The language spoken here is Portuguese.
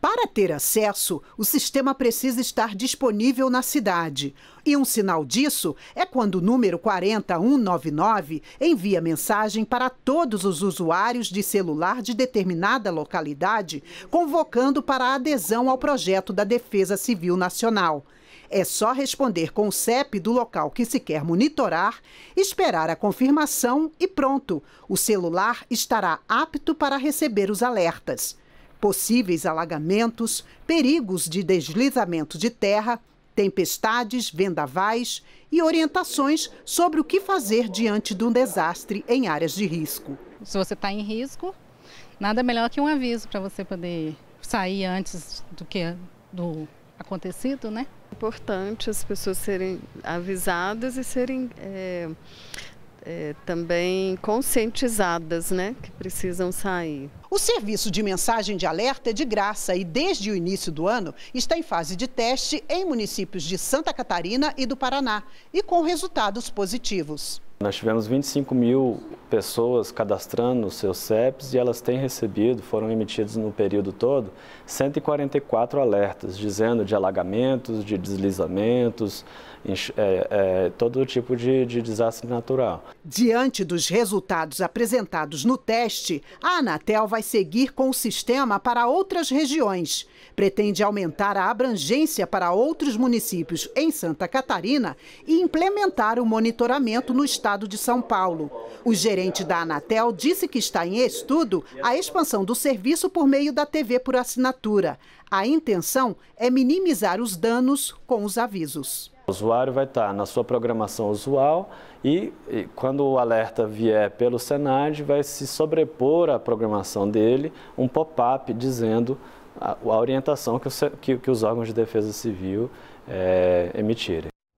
Para ter acesso, o sistema precisa estar disponível na cidade. E um sinal disso é quando o número 40199 envia mensagem para todos os usuários de celular de determinada localidade, convocando para a adesão ao projeto da Defesa Civil Nacional. É só responder com o CEP do local que se quer monitorar, esperar a confirmação e pronto, o celular estará apto para receber os alertas possíveis alagamentos, perigos de deslizamento de terra, tempestades, vendavais e orientações sobre o que fazer diante de um desastre em áreas de risco. Se você está em risco, nada melhor que um aviso para você poder sair antes do que do acontecido, né? É importante as pessoas serem avisadas e serem é, é, também conscientizadas, né, que precisam sair. O serviço de mensagem de alerta é de graça e, desde o início do ano, está em fase de teste em municípios de Santa Catarina e do Paraná e com resultados positivos. Nós tivemos 25 mil pessoas cadastrando os seus CEPs e elas têm recebido, foram emitidos no período todo, 144 alertas, dizendo de alagamentos, de deslizamentos, é, é, todo tipo de, de desastre natural. Diante dos resultados apresentados no teste, a Anatel vai vai seguir com o sistema para outras regiões. Pretende aumentar a abrangência para outros municípios em Santa Catarina e implementar o monitoramento no estado de São Paulo. O gerente da Anatel disse que está em estudo a expansão do serviço por meio da TV por assinatura. A intenção é minimizar os danos com os avisos. O usuário vai estar na sua programação usual e, e quando o alerta vier pelo Senad, vai se sobrepor à programação dele um pop-up dizendo a, a orientação que, o, que, que os órgãos de defesa civil é, emitirem.